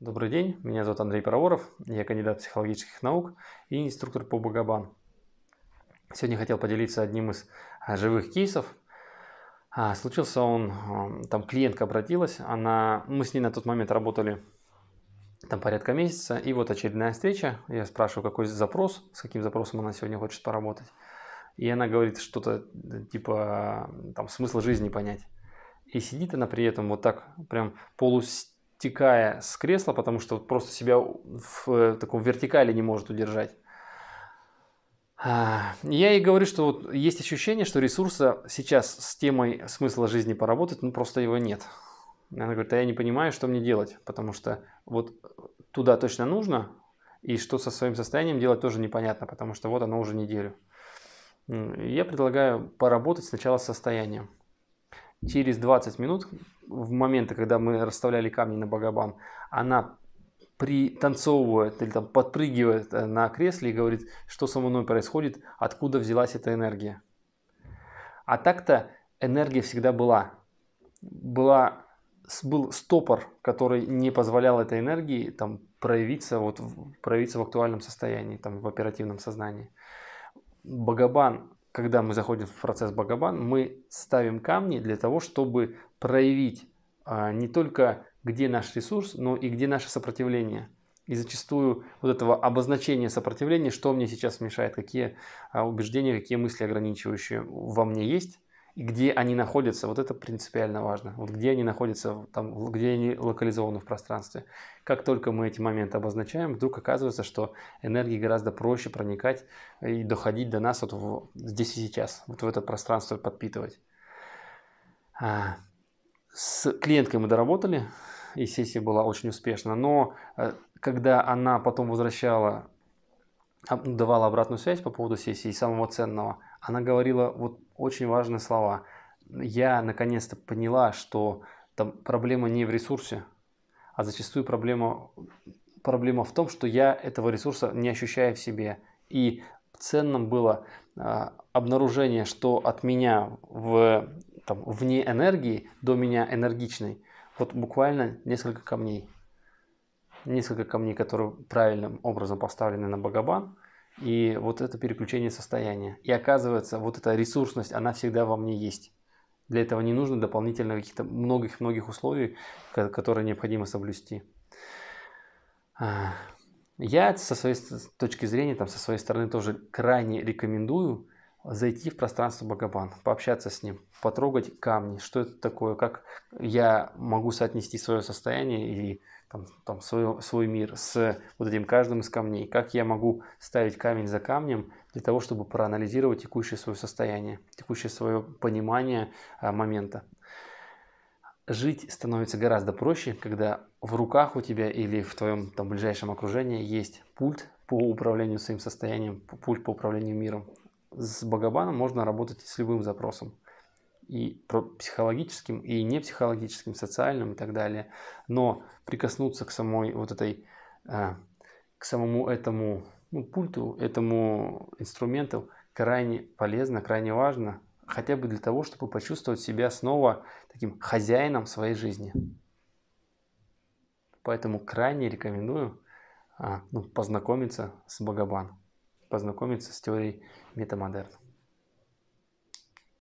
Добрый день, меня зовут Андрей Проворов, я кандидат психологических наук и инструктор по Багабан. Сегодня хотел поделиться одним из а, живых кейсов. А, случился он, а, там клиентка обратилась, она, мы с ней на тот момент работали там порядка месяца, и вот очередная встреча, я спрашиваю, какой запрос, с каким запросом она сегодня хочет поработать. И она говорит что-то э, типа там смысл жизни понять. И сидит она при этом вот так прям полус текая с кресла, потому что просто себя в э, таком вертикале не может удержать. А, я ей говорю, что вот есть ощущение, что ресурса сейчас с темой смысла жизни поработать, ну просто его нет. Она говорит, а я не понимаю, что мне делать, потому что вот туда точно нужно, и что со своим состоянием делать тоже непонятно, потому что вот оно уже неделю. Я предлагаю поработать сначала с состоянием через 20 минут, в моменты, когда мы расставляли камни на Багабан, она пританцовывает или там подпрыгивает э, на кресле и говорит, что со мной происходит, откуда взялась эта энергия. А так-то энергия всегда была. была. Был стопор, который не позволял этой энергии там, проявиться, вот, проявиться в актуальном состоянии, там, в оперативном сознании. Багабан когда мы заходим в процесс Багабан, мы ставим камни для того, чтобы проявить а, не только где наш ресурс, но и где наше сопротивление. И зачастую вот этого обозначения сопротивления, что мне сейчас мешает, какие а, убеждения, какие мысли ограничивающие во мне есть, и где они находятся, вот это принципиально важно. Вот где они находятся, там, где они локализованы в пространстве. Как только мы эти моменты обозначаем, вдруг оказывается, что энергии гораздо проще проникать и доходить до нас вот в, здесь и сейчас, вот в это пространство подпитывать. А, с клиенткой мы доработали, и сессия была очень успешна, но э, когда она потом возвращала давала обратную связь по поводу сессии самого ценного, она говорила вот очень важные слова. Я наконец-то поняла, что там проблема не в ресурсе, а зачастую проблема, проблема в том, что я этого ресурса не ощущаю в себе. И ценным было а, обнаружение, что от меня в, там, вне энергии до меня энергичной. Вот буквально несколько камней несколько камней, которые правильным образом поставлены на Багабан, и вот это переключение состояния. И оказывается, вот эта ресурсность, она всегда во мне есть. Для этого не нужно дополнительно каких-то многих-многих условий, которые необходимо соблюсти. А, я со своей точки зрения, там, со своей стороны тоже крайне рекомендую зайти в пространство Бхагаван, пообщаться с ним, потрогать камни, что это такое, как я могу соотнести свое состояние и там, там, свой, свой мир с вот этим каждым из камней, как я могу ставить камень за камнем для того, чтобы проанализировать текущее свое состояние, текущее свое понимание а, момента. Жить становится гораздо проще, когда в руках у тебя или в твоем там, ближайшем окружении есть пульт по управлению своим состоянием, пульт по управлению миром с Багабаном можно работать с любым запросом. И психологическим, и не психологическим, социальным и так далее. Но прикоснуться к самой вот этой, э, к самому этому ну, пульту, этому инструменту крайне полезно, крайне важно, хотя бы для того, чтобы почувствовать себя снова таким хозяином своей жизни. Поэтому крайне рекомендую а, ну, познакомиться с Багабаном познакомиться с теорией метамодерна.